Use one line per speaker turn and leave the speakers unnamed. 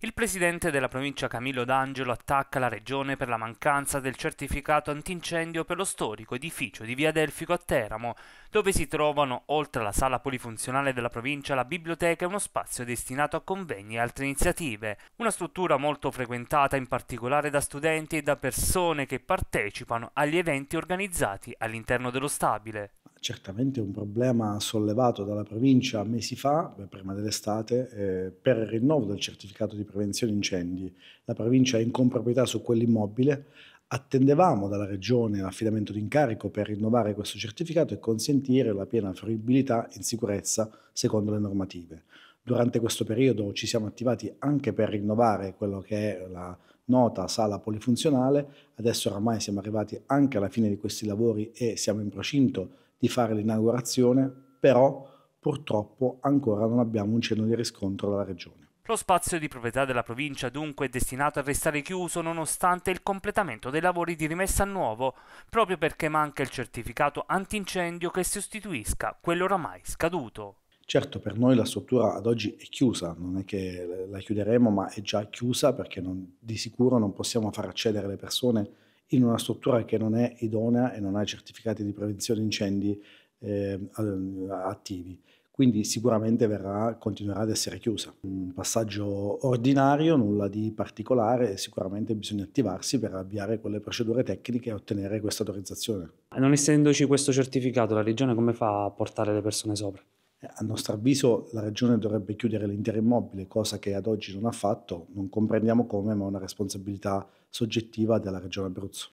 Il presidente della provincia Camillo D'Angelo attacca la regione per la mancanza del certificato antincendio per lo storico edificio di Via Delfico a Teramo, dove si trovano, oltre alla sala polifunzionale della provincia, la biblioteca e uno spazio destinato a convegni e altre iniziative, una struttura molto frequentata in particolare da studenti e da persone che partecipano agli eventi organizzati all'interno dello stabile
certamente un problema sollevato dalla provincia mesi fa, prima dell'estate, eh, per il rinnovo del certificato di prevenzione incendi. La provincia è in comproprietà su quell'immobile, attendevamo dalla regione l'affidamento d'incarico per rinnovare questo certificato e consentire la piena fruibilità in sicurezza secondo le normative. Durante questo periodo ci siamo attivati anche per rinnovare quello che è la nota sala polifunzionale, adesso oramai siamo arrivati anche alla fine di questi lavori e siamo in procinto di fare l'inaugurazione, però purtroppo ancora non abbiamo un cenno di riscontro dalla regione.
Lo spazio di proprietà della provincia dunque è destinato a restare chiuso nonostante il completamento dei lavori di rimessa a nuovo, proprio perché manca il certificato antincendio che sostituisca quello oramai scaduto.
Certo, per noi la struttura ad oggi è chiusa, non è che la chiuderemo, ma è già chiusa perché non, di sicuro non possiamo far accedere le persone in una struttura che non è idonea e non ha certificati di prevenzione incendi eh, attivi. Quindi sicuramente verrà, continuerà ad essere chiusa. Un passaggio ordinario, nulla di particolare, sicuramente bisogna attivarsi per avviare quelle procedure tecniche e ottenere questa autorizzazione.
Non essendoci questo certificato, la regione come fa a portare
le persone sopra? A nostro avviso la Regione dovrebbe chiudere l'intero immobile, cosa che ad oggi non ha fatto, non comprendiamo come, ma è una responsabilità soggettiva della Regione Abruzzo.